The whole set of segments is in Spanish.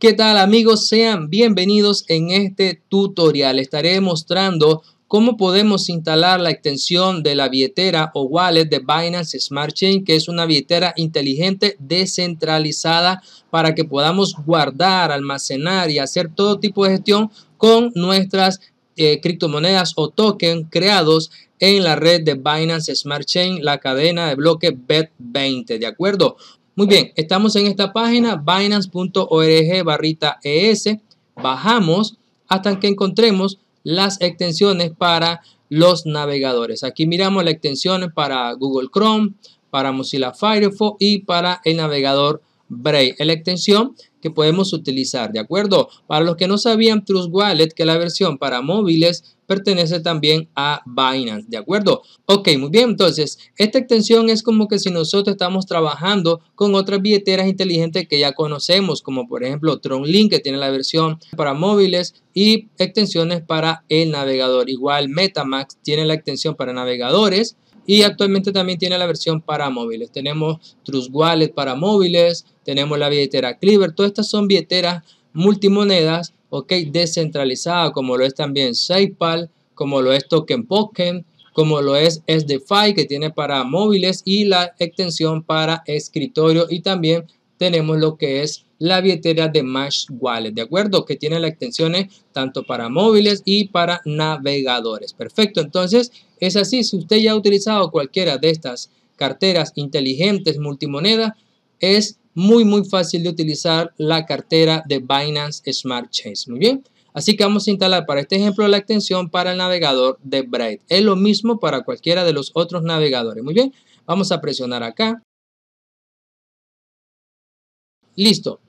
¿Qué tal amigos? Sean bienvenidos en este tutorial. Estaré mostrando cómo podemos instalar la extensión de la billetera o wallet de Binance Smart Chain, que es una billetera inteligente descentralizada para que podamos guardar, almacenar y hacer todo tipo de gestión con nuestras eh, criptomonedas o tokens creados en la red de Binance Smart Chain, la cadena de bloque BET20, ¿de acuerdo? Muy bien, estamos en esta página, binance.org barrita ES. Bajamos hasta que encontremos las extensiones para los navegadores. Aquí miramos las extensiones para Google Chrome, para Mozilla Firefox y para el navegador Brave. la extensión que podemos utilizar, ¿de acuerdo? Para los que no sabían, Trust Wallet, que es la versión para móviles, pertenece también a Binance, ¿de acuerdo? Ok, muy bien, entonces, esta extensión es como que si nosotros estamos trabajando con otras billeteras inteligentes que ya conocemos, como por ejemplo TronLink, que tiene la versión para móviles y extensiones para el navegador. Igual Metamax tiene la extensión para navegadores y actualmente también tiene la versión para móviles. Tenemos Trust Wallet para móviles, tenemos la billetera Cleaver, todas estas son billeteras multimonedas ok, descentralizada, como lo es también SafePal, como lo es Token como lo es SDFi que tiene para móviles y la extensión para escritorio y también tenemos lo que es la billetera de Mash Wallet, ¿de acuerdo? Que tiene las extensiones tanto para móviles y para navegadores. Perfecto, entonces es así, si usted ya ha utilizado cualquiera de estas carteras inteligentes multimonedas, es muy, muy fácil de utilizar la cartera de Binance Smart Chains. Muy bien. Así que vamos a instalar para este ejemplo la extensión para el navegador de Bright. Es lo mismo para cualquiera de los otros navegadores. Muy bien, vamos a presionar acá. Listo.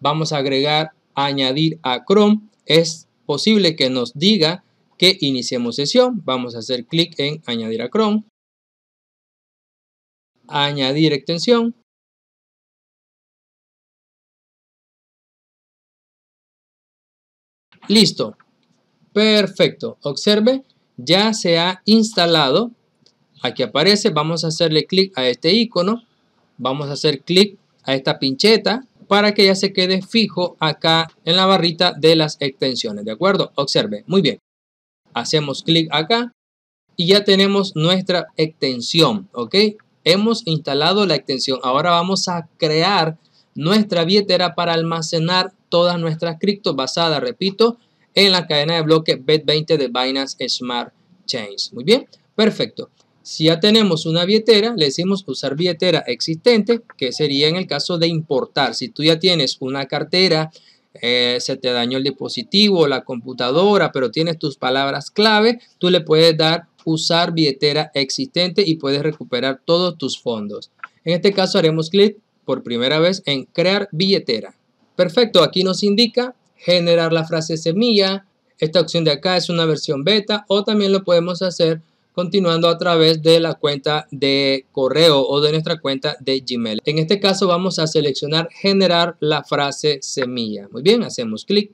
Vamos a agregar, añadir a Chrome. Es posible que nos diga que iniciemos sesión. Vamos a hacer clic en añadir a Chrome. Añadir extensión. Listo. Perfecto. Observe, ya se ha instalado. Aquí aparece, vamos a hacerle clic a este icono. Vamos a hacer clic a esta pincheta para que ya se quede fijo acá en la barrita de las extensiones. ¿De acuerdo? Observe. Muy bien. Hacemos clic acá y ya tenemos nuestra extensión. ¿Ok? Hemos instalado la extensión. Ahora vamos a crear nuestra billetera para almacenar todas nuestras criptos basadas, repito, en la cadena de bloque bed 20 de Binance Smart Chains. Muy bien, perfecto. Si ya tenemos una billetera, le decimos usar billetera existente, que sería en el caso de importar. Si tú ya tienes una cartera, eh, se te dañó el dispositivo, la computadora, pero tienes tus palabras clave, tú le puedes dar usar billetera existente y puedes recuperar todos tus fondos. En este caso haremos clic por primera vez en crear billetera. Perfecto, aquí nos indica generar la frase semilla. Esta opción de acá es una versión beta o también lo podemos hacer continuando a través de la cuenta de correo o de nuestra cuenta de Gmail. En este caso vamos a seleccionar generar la frase semilla. Muy bien, hacemos clic.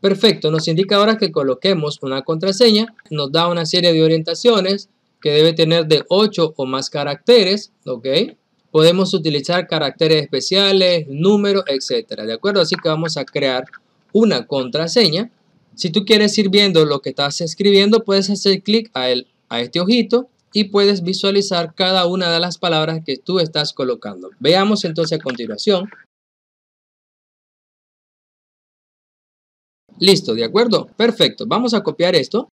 Perfecto, nos indica ahora que coloquemos una contraseña, nos da una serie de orientaciones que debe tener de 8 o más caracteres, ¿ok? Podemos utilizar caracteres especiales, números, etcétera, ¿de acuerdo? Así que vamos a crear una contraseña. Si tú quieres ir viendo lo que estás escribiendo, puedes hacer clic a, a este ojito y puedes visualizar cada una de las palabras que tú estás colocando. Veamos entonces a continuación. Listo, ¿de acuerdo? Perfecto. Vamos a copiar esto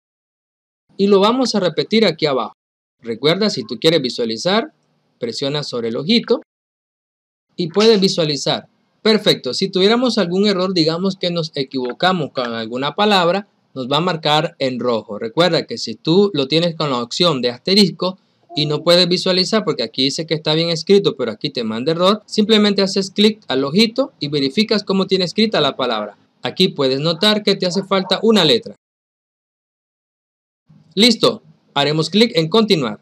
y lo vamos a repetir aquí abajo. Recuerda, si tú quieres visualizar, presiona sobre el ojito y puedes visualizar. Perfecto, si tuviéramos algún error, digamos que nos equivocamos con alguna palabra, nos va a marcar en rojo. Recuerda que si tú lo tienes con la opción de asterisco y no puedes visualizar porque aquí dice que está bien escrito, pero aquí te manda error, simplemente haces clic al ojito y verificas cómo tiene escrita la palabra. Aquí puedes notar que te hace falta una letra. Listo, haremos clic en continuar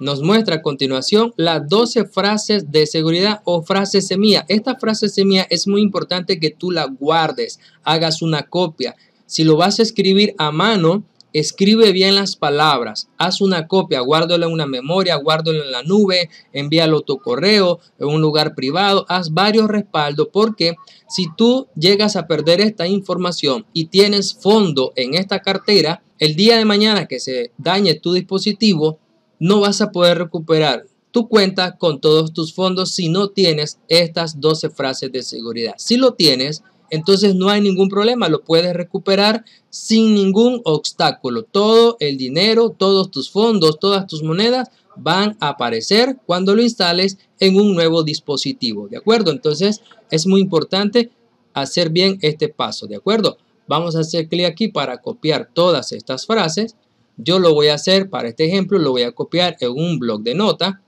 nos muestra a continuación las 12 frases de seguridad o frases semilla. Esta frase semilla es muy importante que tú la guardes, hagas una copia. Si lo vas a escribir a mano, escribe bien las palabras, haz una copia, guárdalo en una memoria, guárdalo en la nube, envíalo a tu correo, en un lugar privado, haz varios respaldos porque si tú llegas a perder esta información y tienes fondo en esta cartera, el día de mañana que se dañe tu dispositivo, no vas a poder recuperar tu cuenta con todos tus fondos si no tienes estas 12 frases de seguridad. Si lo tienes, entonces no hay ningún problema, lo puedes recuperar sin ningún obstáculo. Todo el dinero, todos tus fondos, todas tus monedas van a aparecer cuando lo instales en un nuevo dispositivo, ¿de acuerdo? Entonces es muy importante hacer bien este paso, ¿de acuerdo? Vamos a hacer clic aquí para copiar todas estas frases yo lo voy a hacer para este ejemplo, lo voy a copiar en un blog de nota.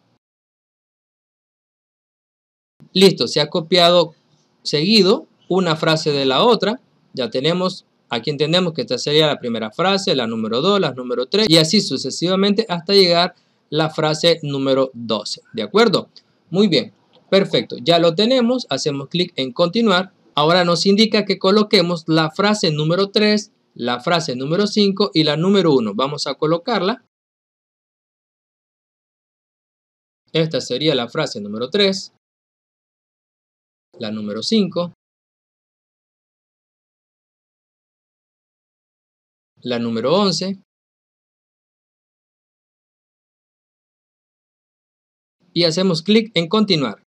Listo, se ha copiado seguido una frase de la otra. Ya tenemos, aquí entendemos que esta sería la primera frase, la número 2, la número 3 y así sucesivamente hasta llegar la frase número 12. ¿De acuerdo? Muy bien, perfecto. Ya lo tenemos, hacemos clic en continuar. Ahora nos indica que coloquemos la frase número 3 la frase número 5 y la número 1. Vamos a colocarla. Esta sería la frase número 3, la número 5, la número 11 y hacemos clic en continuar.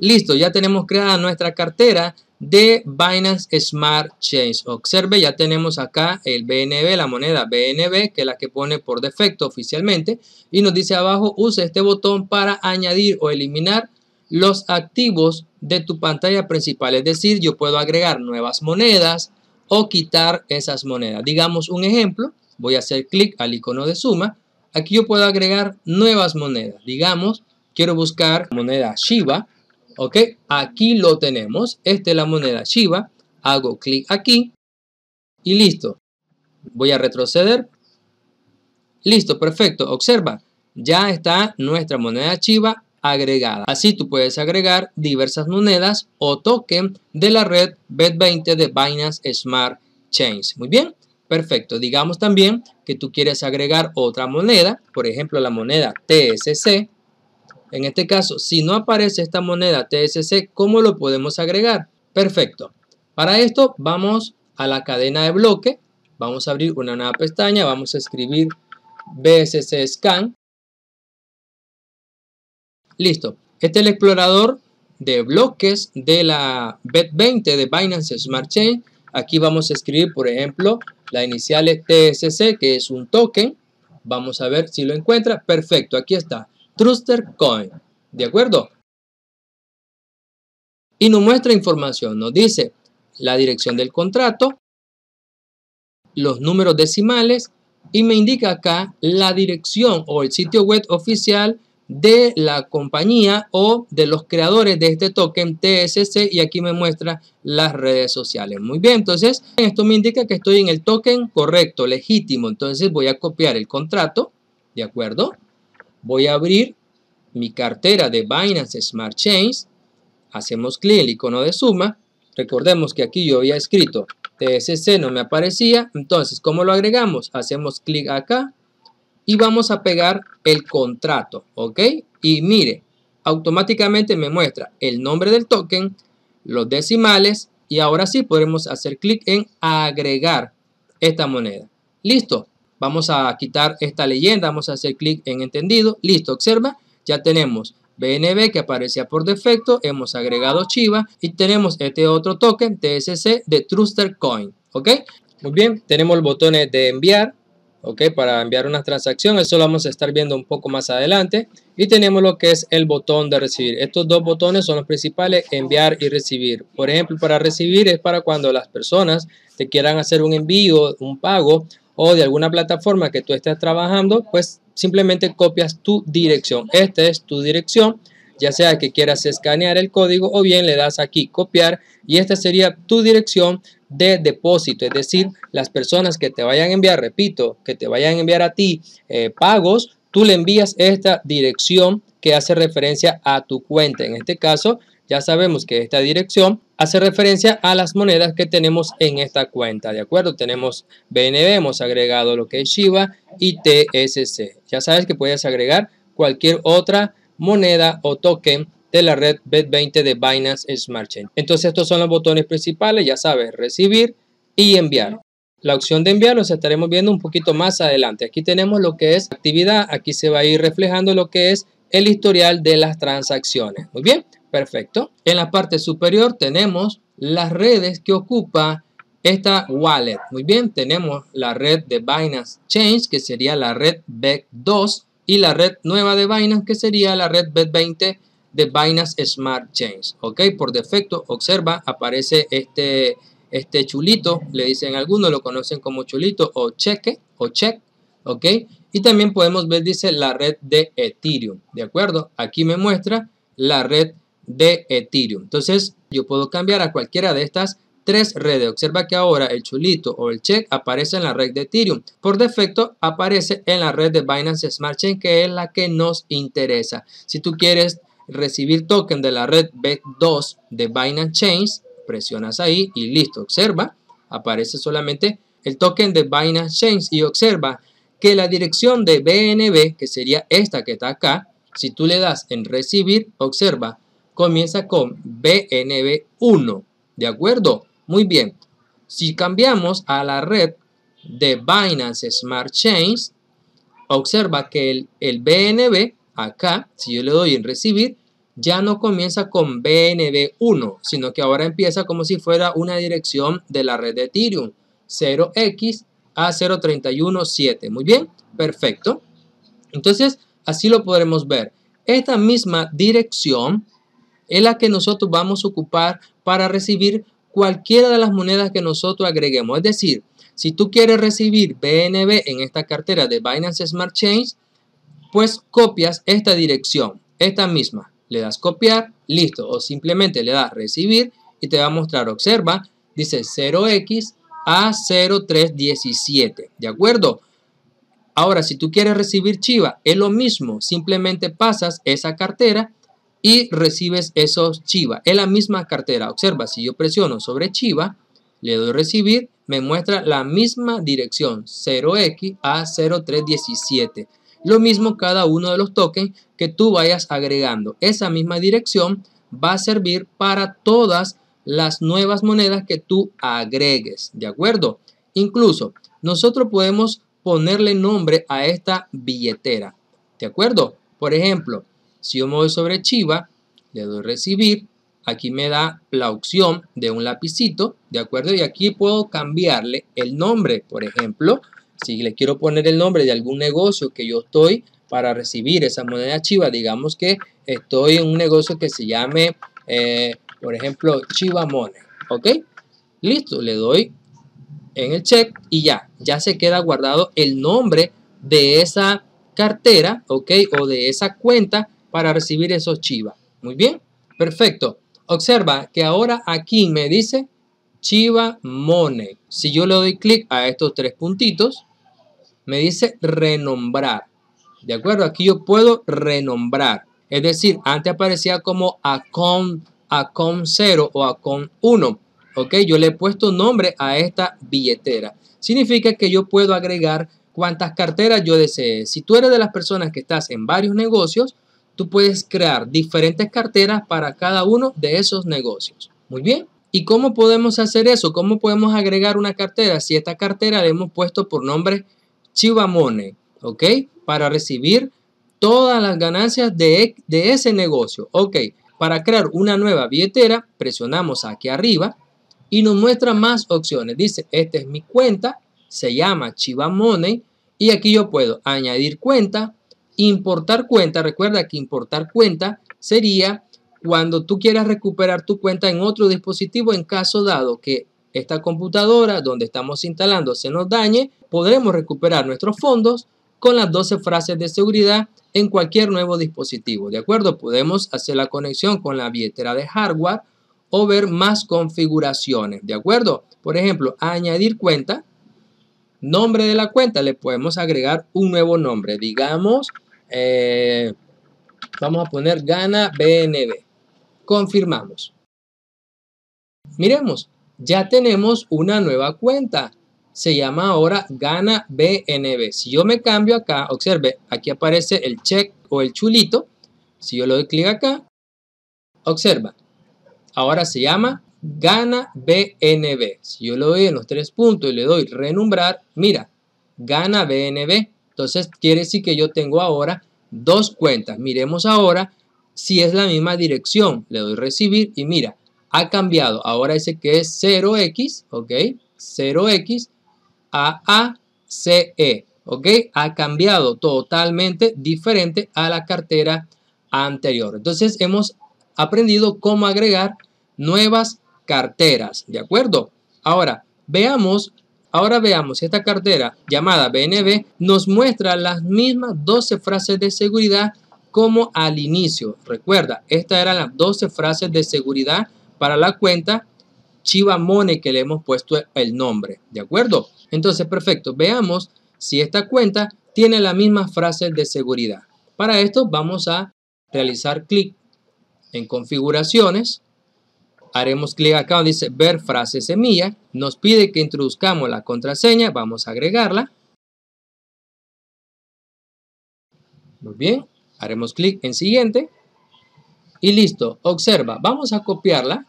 Listo, ya tenemos creada nuestra cartera de Binance Smart Chain Observe, ya tenemos acá el BNB, la moneda BNB, que es la que pone por defecto oficialmente. Y nos dice abajo, use este botón para añadir o eliminar los activos de tu pantalla principal. Es decir, yo puedo agregar nuevas monedas o quitar esas monedas. Digamos un ejemplo, voy a hacer clic al icono de suma. Aquí yo puedo agregar nuevas monedas. Digamos, quiero buscar moneda Shiba ¿Ok? Aquí lo tenemos. Esta es la moneda Chiva. Hago clic aquí y listo. Voy a retroceder. Listo, perfecto. Observa, ya está nuestra moneda Chiva agregada. Así tú puedes agregar diversas monedas o token de la red bed 20 de Binance Smart Chains. Muy bien, perfecto. Digamos también que tú quieres agregar otra moneda, por ejemplo la moneda TSC, en este caso, si no aparece esta moneda TSC, ¿cómo lo podemos agregar? Perfecto. Para esto vamos a la cadena de bloque, vamos a abrir una nueva pestaña, vamos a escribir BSC Scan. Listo. Este es el explorador de bloques de la BET20 de Binance Smart Chain. Aquí vamos a escribir, por ejemplo, la inicial es TSC, que es un token. Vamos a ver si lo encuentra. Perfecto, aquí está. Truster Coin. ¿De acuerdo? Y nos muestra información. Nos dice la dirección del contrato, los números decimales y me indica acá la dirección o el sitio web oficial de la compañía o de los creadores de este token TSC y aquí me muestra las redes sociales. Muy bien, entonces esto me indica que estoy en el token correcto, legítimo. Entonces voy a copiar el contrato, ¿de acuerdo? Voy a abrir mi cartera de Binance Smart Chains. Hacemos clic en el icono de suma. Recordemos que aquí yo había escrito TSC, no me aparecía. Entonces, ¿cómo lo agregamos? Hacemos clic acá y vamos a pegar el contrato, ¿ok? Y mire, automáticamente me muestra el nombre del token, los decimales y ahora sí podemos hacer clic en agregar esta moneda. Listo, Vamos a quitar esta leyenda, vamos a hacer clic en entendido. Listo, observa, ya tenemos BNB que aparecía por defecto, hemos agregado Chiva y tenemos este otro token TSC de Truster Coin. ¿Ok? Muy bien, tenemos el botón de enviar, ¿ok? Para enviar una transacción, eso lo vamos a estar viendo un poco más adelante. Y tenemos lo que es el botón de recibir. Estos dos botones son los principales, enviar y recibir. Por ejemplo, para recibir es para cuando las personas te quieran hacer un envío, un pago o de alguna plataforma que tú estés trabajando, pues simplemente copias tu dirección. Esta es tu dirección, ya sea que quieras escanear el código o bien le das aquí copiar y esta sería tu dirección de depósito, es decir, las personas que te vayan a enviar, repito, que te vayan a enviar a ti eh, pagos, tú le envías esta dirección que hace referencia a tu cuenta. En este caso, ya sabemos que esta dirección hace referencia a las monedas que tenemos en esta cuenta, ¿de acuerdo? Tenemos BNB, hemos agregado lo que es Shiba y TSC. Ya sabes que puedes agregar cualquier otra moneda o token de la red b 20 de Binance Smart Chain. Entonces estos son los botones principales, ya sabes, recibir y enviar. La opción de enviar los estaremos viendo un poquito más adelante. Aquí tenemos lo que es actividad, aquí se va a ir reflejando lo que es el historial de las transacciones. Muy bien, Perfecto. En la parte superior tenemos las redes que ocupa esta wallet. Muy bien, tenemos la red de Binance Change, que sería la red b 2 y la red nueva de Binance, que sería la red b 20 de Binance Smart Chains. Ok, por defecto, observa, aparece este, este chulito, le dicen algunos, lo conocen como chulito o cheque o check, ok. Y también podemos ver, dice la red de Ethereum, de acuerdo. Aquí me muestra la red de Ethereum. Entonces yo puedo cambiar a cualquiera de estas tres redes. Observa que ahora el chulito o el check aparece en la red de Ethereum. Por defecto aparece en la red de Binance Smart Chain que es la que nos interesa. Si tú quieres recibir token de la red B2 de Binance Chains, presionas ahí y listo. Observa, aparece solamente el token de Binance Chains y observa que la dirección de BNB, que sería esta que está acá, si tú le das en recibir, observa, comienza con BNB1, ¿de acuerdo? Muy bien, si cambiamos a la red de Binance Smart Chains, observa que el, el BNB acá, si yo le doy en recibir, ya no comienza con BNB1, sino que ahora empieza como si fuera una dirección de la red de Ethereum, 0x a 0317. Muy bien, perfecto. Entonces, así lo podremos ver. Esta misma dirección es la que nosotros vamos a ocupar para recibir cualquiera de las monedas que nosotros agreguemos. Es decir, si tú quieres recibir BNB en esta cartera de Binance Smart Chain, pues copias esta dirección, esta misma. Le das copiar, listo. O simplemente le das recibir y te va a mostrar, observa, dice 0x a 0317. ¿De acuerdo? Ahora, si tú quieres recibir Chiva, es lo mismo. Simplemente pasas esa cartera y recibes esos Chiva. Es la misma cartera. Observa, si yo presiono sobre Chiva, le doy recibir, me muestra la misma dirección 0x a 0317. Lo mismo cada uno de los tokens que tú vayas agregando. Esa misma dirección va a servir para todas las nuevas monedas que tú agregues. ¿De acuerdo? Incluso nosotros podemos ponerle nombre a esta billetera. ¿De acuerdo? Por ejemplo, si yo me voy sobre Chiva, le doy recibir, aquí me da la opción de un lapicito, ¿de acuerdo? Y aquí puedo cambiarle el nombre, por ejemplo, si le quiero poner el nombre de algún negocio que yo estoy para recibir esa moneda Chiva, digamos que estoy en un negocio que se llame, eh, por ejemplo, Chiva Money, ¿ok? Listo, le doy en el check y ya, ya se queda guardado el nombre de esa cartera, ¿ok? O de esa cuenta para recibir esos chivas. Muy bien, perfecto. Observa que ahora aquí me dice Chiva Money. Si yo le doy clic a estos tres puntitos, me dice renombrar. ¿De acuerdo? Aquí yo puedo renombrar. Es decir, antes aparecía como a con 0 o con 1. ¿Ok? Yo le he puesto nombre a esta billetera. Significa que yo puedo agregar cuantas carteras yo desee. Si tú eres de las personas que estás en varios negocios, tú puedes crear diferentes carteras para cada uno de esos negocios. Muy bien. ¿Y cómo podemos hacer eso? ¿Cómo podemos agregar una cartera? Si esta cartera le hemos puesto por nombre Chivamone, ¿ok? Para recibir todas las ganancias de, de ese negocio, ¿ok? Para crear una nueva billetera, presionamos aquí arriba y nos muestra más opciones. Dice, esta es mi cuenta, se llama Chiva Money y aquí yo puedo añadir cuenta, Importar cuenta, recuerda que importar cuenta sería cuando tú quieras recuperar tu cuenta en otro dispositivo en caso dado que esta computadora donde estamos instalando se nos dañe, podremos recuperar nuestros fondos con las 12 frases de seguridad en cualquier nuevo dispositivo. ¿De acuerdo? Podemos hacer la conexión con la billetera de hardware o ver más configuraciones. ¿De acuerdo? Por ejemplo, añadir cuenta. Nombre de la cuenta. Le podemos agregar un nuevo nombre. Digamos eh, vamos a poner gana BNB. Confirmamos. Miremos, ya tenemos una nueva cuenta. Se llama ahora Gana BNB. Si yo me cambio acá, observe, aquí aparece el check o el chulito. Si yo le doy clic acá, observa. Ahora se llama Gana BNB. Si yo lo doy en los tres puntos y le doy renombrar mira, Gana BNB. Entonces, quiere decir que yo tengo ahora dos cuentas. Miremos ahora si es la misma dirección. Le doy recibir y mira, ha cambiado. Ahora ese que es 0x, ¿ok? 0x a E, ¿ok? Ha cambiado totalmente diferente a la cartera anterior. Entonces, hemos aprendido cómo agregar nuevas carteras, ¿de acuerdo? Ahora, veamos Ahora veamos, esta cartera llamada BNB nos muestra las mismas 12 frases de seguridad como al inicio. Recuerda, estas eran las 12 frases de seguridad para la cuenta Chiva Money que le hemos puesto el nombre. ¿De acuerdo? Entonces, perfecto. Veamos si esta cuenta tiene las mismas frases de seguridad. Para esto vamos a realizar clic en configuraciones haremos clic acá donde dice ver frase semilla, nos pide que introduzcamos la contraseña, vamos a agregarla. Muy bien, haremos clic en siguiente y listo, observa, vamos a copiarla,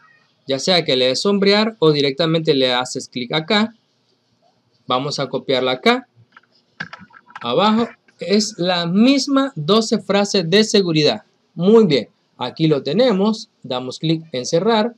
ya sea que le des sombrear o directamente le haces clic acá, vamos a copiarla acá, abajo, es la misma 12 frases de seguridad, muy bien, aquí lo tenemos, damos clic en cerrar,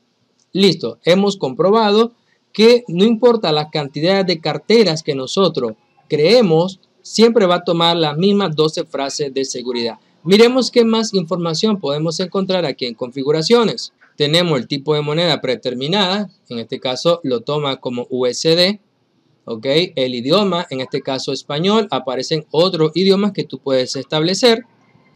Listo, hemos comprobado que no importa la cantidad de carteras que nosotros creemos, siempre va a tomar las mismas 12 frases de seguridad. Miremos qué más información podemos encontrar aquí en configuraciones. Tenemos el tipo de moneda predeterminada, en este caso lo toma como USD, ¿ok? El idioma, en este caso español, aparecen otros idiomas que tú puedes establecer.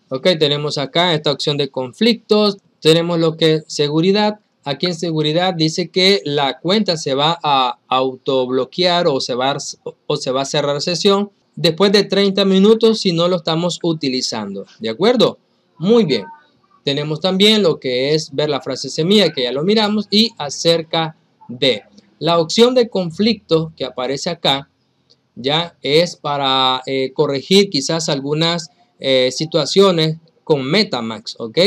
Ok, tenemos acá esta opción de conflictos, tenemos lo que es seguridad, aquí en seguridad dice que la cuenta se va a autobloquear o se va a, o se va a cerrar sesión después de 30 minutos si no lo estamos utilizando. ¿De acuerdo? Muy bien. Tenemos también lo que es ver la frase semilla, que ya lo miramos, y acerca de. La opción de conflicto que aparece acá, ya es para eh, corregir quizás algunas eh, situaciones con Metamax, ¿ok?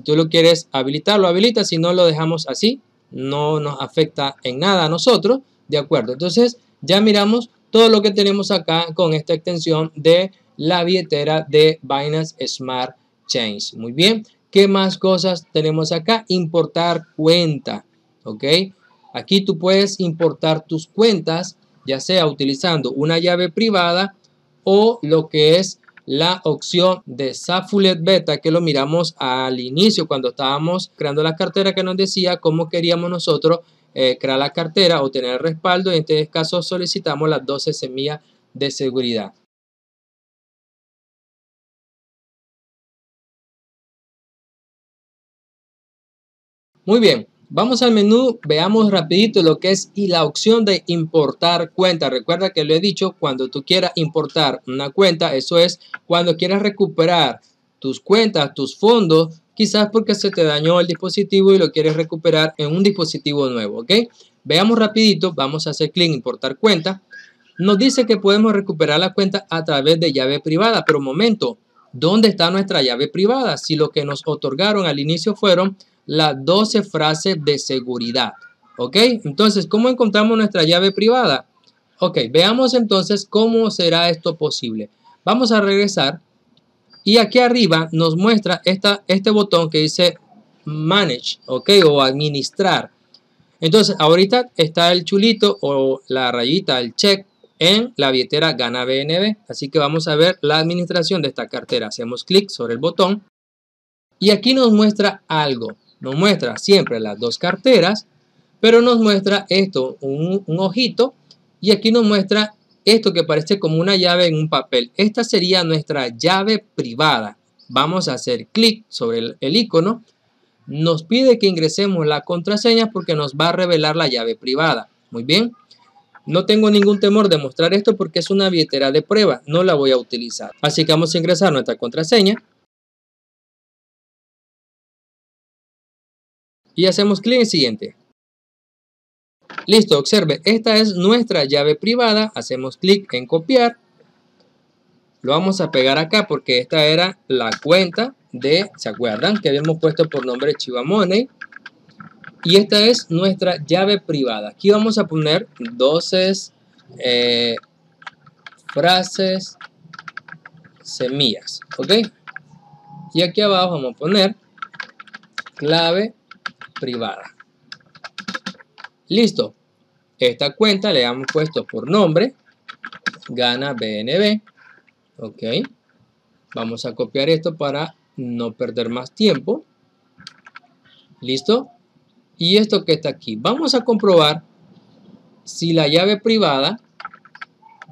Si tú lo quieres habilitar, lo habilitas. Si no, lo dejamos así. No nos afecta en nada a nosotros. De acuerdo. Entonces, ya miramos todo lo que tenemos acá con esta extensión de la billetera de Binance Smart Chains. Muy bien. ¿Qué más cosas tenemos acá? Importar cuenta. ¿Ok? Aquí tú puedes importar tus cuentas, ya sea utilizando una llave privada o lo que es la opción de Safulet Beta que lo miramos al inicio cuando estábamos creando la cartera que nos decía cómo queríamos nosotros eh, crear la cartera o tener el respaldo. En este caso solicitamos las 12 semillas de seguridad. Muy bien, Vamos al menú, veamos rapidito lo que es y la opción de importar cuenta. Recuerda que lo he dicho, cuando tú quieras importar una cuenta, eso es cuando quieras recuperar tus cuentas, tus fondos, quizás porque se te dañó el dispositivo y lo quieres recuperar en un dispositivo nuevo, ¿ok? Veamos rapidito, vamos a hacer clic en importar cuenta. Nos dice que podemos recuperar la cuenta a través de llave privada, pero momento, ¿dónde está nuestra llave privada? Si lo que nos otorgaron al inicio fueron las 12 frases de seguridad. ¿Ok? Entonces, ¿cómo encontramos nuestra llave privada? Ok, veamos entonces cómo será esto posible. Vamos a regresar y aquí arriba nos muestra esta, este botón que dice Manage, ¿ok? O administrar. Entonces, ahorita está el chulito o la rayita, el check en la billetera Gana BNB. Así que vamos a ver la administración de esta cartera. Hacemos clic sobre el botón y aquí nos muestra algo. Nos muestra siempre las dos carteras, pero nos muestra esto, un, ojito, y aquí nos muestra esto que parece como una llave en un papel. Esta sería nuestra llave privada. Vamos a hacer clic sobre el, el, icono. Nos pide que ingresemos la contraseña porque nos va a revelar la llave privada. Muy bien. No tengo ningún temor de mostrar esto porque es una billetera de prueba. No la voy a utilizar. Así que vamos a ingresar nuestra contraseña. y hacemos clic en siguiente. Listo, observe, esta es nuestra llave privada, hacemos clic en copiar, lo vamos a pegar acá porque esta era la cuenta de, ¿se acuerdan? Que habíamos puesto por nombre chivamoney Y esta es nuestra llave privada. Aquí vamos a poner 12 eh, frases semillas, ¿ok? Y aquí abajo vamos a poner clave privada. Listo. Esta cuenta le han puesto por nombre, gana BNB. Ok. Vamos a copiar esto para no perder más tiempo. ¿Listo? Y esto que está aquí. Vamos a comprobar si la llave privada...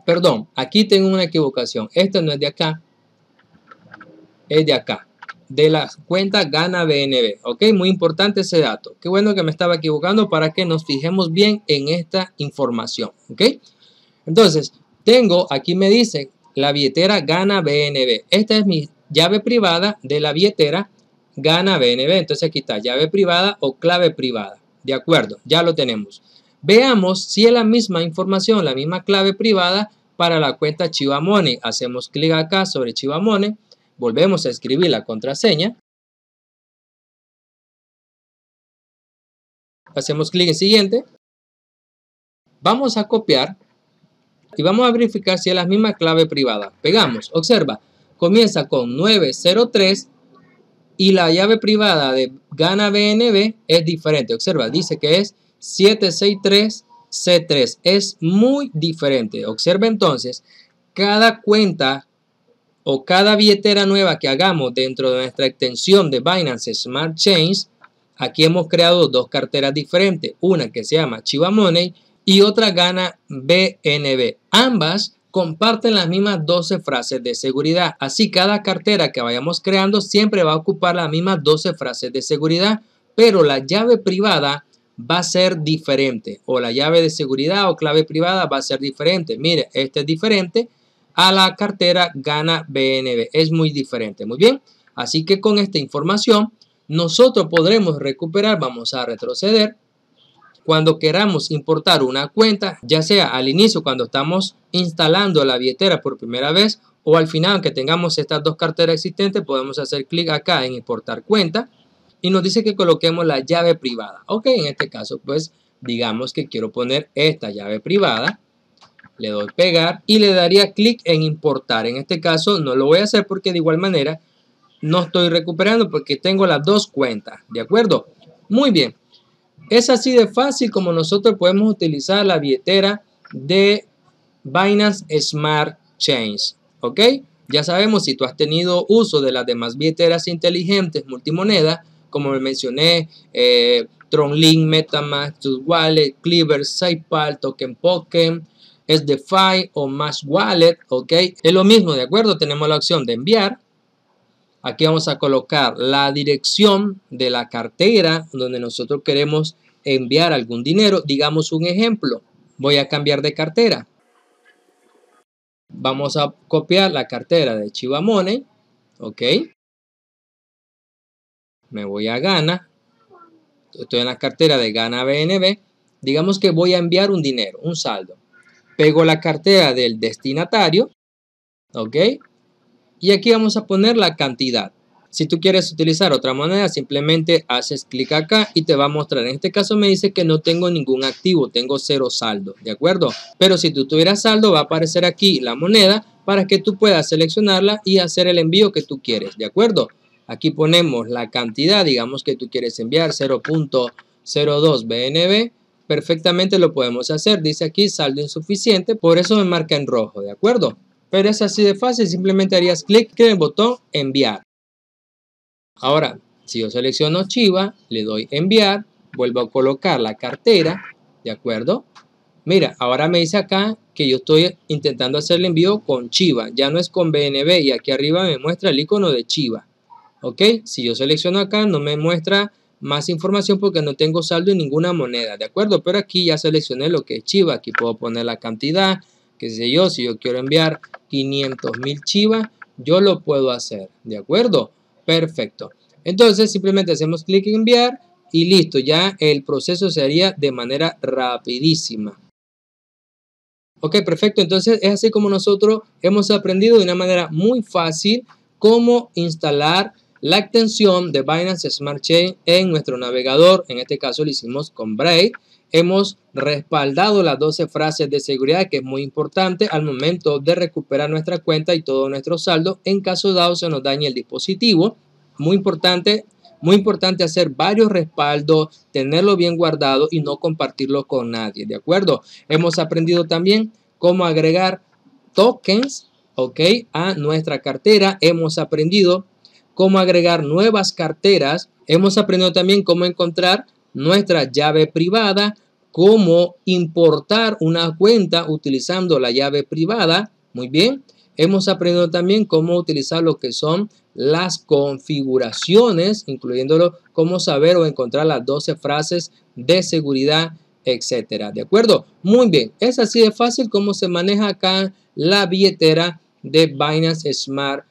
Perdón, aquí tengo una equivocación. Esta no es de acá. Es de acá de la cuenta gana BNB. Ok, muy importante ese dato. Qué bueno que me estaba equivocando para que nos fijemos bien en esta información. Ok, entonces tengo aquí me dice la billetera gana BNB. Esta es mi llave privada de la billetera gana BNB. Entonces aquí está llave privada o clave privada. De acuerdo, ya lo tenemos. Veamos si es la misma información, la misma clave privada para la cuenta Chivamone. Hacemos clic acá sobre Chivamone volvemos a escribir la contraseña. Hacemos clic en siguiente. Vamos a copiar y vamos a verificar si es la misma clave privada. Pegamos, observa, comienza con 903 y la llave privada de Gana BNB es diferente. Observa, dice que es 763C3. Es muy diferente. Observa entonces, cada cuenta o cada billetera nueva que hagamos dentro de nuestra extensión de Binance Smart Chains, aquí hemos creado dos carteras diferentes, una que se llama Chiva Money y otra Gana BNB. Ambas comparten las mismas 12 frases de seguridad. Así cada cartera que vayamos creando siempre va a ocupar las mismas 12 frases de seguridad, pero la llave privada va a ser diferente. O la llave de seguridad o clave privada va a ser diferente. Mire, este es diferente a la cartera Gana BNB. Es muy diferente, muy bien. Así que con esta información nosotros podremos recuperar, vamos a retroceder, cuando queramos importar una cuenta, ya sea al inicio cuando estamos instalando la billetera por primera vez o al final que tengamos estas dos carteras existentes, podemos hacer clic acá en importar cuenta y nos dice que coloquemos la llave privada. Ok, en este caso pues digamos que quiero poner esta llave privada le doy pegar y le daría clic en importar. En este caso no lo voy a hacer porque de igual manera no estoy recuperando porque tengo las dos cuentas, ¿de acuerdo? Muy bien, es así de fácil como nosotros podemos utilizar la billetera de Binance Smart Chains, ¿ok? Ya sabemos si tú has tenido uso de las demás billeteras inteligentes multimonedas, como mencioné, eh, TronLink, MetaMask, Wallet, Cleaver, SafePal, Token es DeFi o más wallet, ok, es lo mismo, ¿de acuerdo? Tenemos la opción de enviar. Aquí vamos a colocar la dirección de la cartera donde nosotros queremos enviar algún dinero. Digamos un ejemplo, voy a cambiar de cartera. Vamos a copiar la cartera de Chivamone, ok. Me voy a Gana, estoy en la cartera de Gana BNB. Digamos que voy a enviar un dinero, un saldo pego la cartera del destinatario, ¿ok? Y aquí vamos a poner la cantidad. Si tú quieres utilizar otra moneda, simplemente haces clic acá y te va a mostrar. En este caso me dice que no tengo ningún activo, tengo cero saldo, ¿de acuerdo? Pero si tú tuvieras saldo, va a aparecer aquí la moneda para que tú puedas seleccionarla y hacer el envío que tú quieres, ¿de acuerdo? Aquí ponemos la cantidad, digamos que tú quieres enviar 0.02 BNB perfectamente lo podemos hacer. Dice aquí saldo insuficiente, por eso me marca en rojo, ¿de acuerdo? Pero es así de fácil, simplemente harías clic en el botón enviar. Ahora, si yo selecciono Chiva, le doy enviar, vuelvo a colocar la cartera, ¿de acuerdo? Mira, ahora me dice acá que yo estoy intentando hacer el envío con Chiva, ya no es con BNB y aquí arriba me muestra el icono de Chiva. ¿Ok? Si yo selecciono acá no me muestra más información porque no tengo saldo en ninguna moneda, ¿de acuerdo? Pero aquí ya seleccioné lo que es Chiva, aquí puedo poner la cantidad, Que sé yo, si yo quiero enviar 500 mil Chiva, yo lo puedo hacer, ¿de acuerdo? Perfecto. Entonces simplemente hacemos clic en enviar y listo, ya el proceso se haría de manera rapidísima. Ok, perfecto. Entonces es así como nosotros hemos aprendido de una manera muy fácil cómo instalar la extensión de Binance Smart Chain en nuestro navegador, en este caso lo hicimos con Brave, hemos respaldado las 12 frases de seguridad que es muy importante al momento de recuperar nuestra cuenta y todo nuestro saldo en caso dado se nos dañe el dispositivo. Muy importante, muy importante hacer varios respaldos, tenerlo bien guardado y no compartirlo con nadie, ¿de acuerdo? Hemos aprendido también cómo agregar tokens, ¿ok? A nuestra cartera. Hemos aprendido cómo agregar nuevas carteras. Hemos aprendido también cómo encontrar nuestra llave privada, cómo importar una cuenta utilizando la llave privada. Muy bien. Hemos aprendido también cómo utilizar lo que son las configuraciones, incluyéndolo cómo saber o encontrar las 12 frases de seguridad, etcétera. ¿De acuerdo? Muy bien. Es así de fácil cómo se maneja acá la billetera de Binance Smart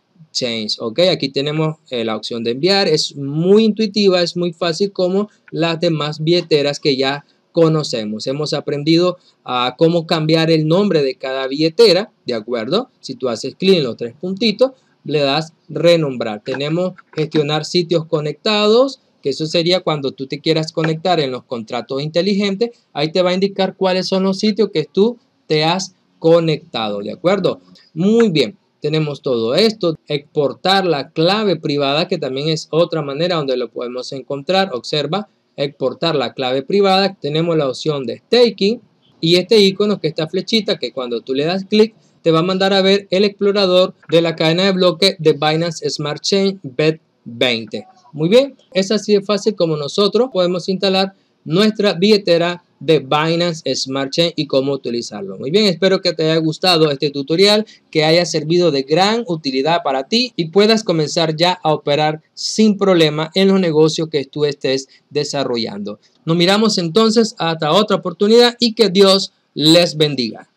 Ok, aquí tenemos eh, la opción de enviar. Es muy intuitiva, es muy fácil como las demás billeteras que ya conocemos. Hemos aprendido a cómo cambiar el nombre de cada billetera, ¿de acuerdo? Si tú haces clic en los tres puntitos, le das renombrar. Tenemos gestionar sitios conectados, que eso sería cuando tú te quieras conectar en los contratos inteligentes. Ahí te va a indicar cuáles son los sitios que tú te has conectado, ¿de acuerdo? Muy bien. Tenemos todo esto, exportar la clave privada, que también es otra manera donde lo podemos encontrar. Observa, exportar la clave privada. Tenemos la opción de staking y este icono que esta flechita que cuando tú le das clic te va a mandar a ver el explorador de la cadena de bloque de Binance Smart Chain BED20. Muy bien, es así de fácil como nosotros podemos instalar nuestra billetera de Binance Smart Chain y cómo utilizarlo. Muy bien, espero que te haya gustado este tutorial, que haya servido de gran utilidad para ti y puedas comenzar ya a operar sin problema en los negocios que tú estés desarrollando. Nos miramos entonces hasta otra oportunidad y que Dios les bendiga.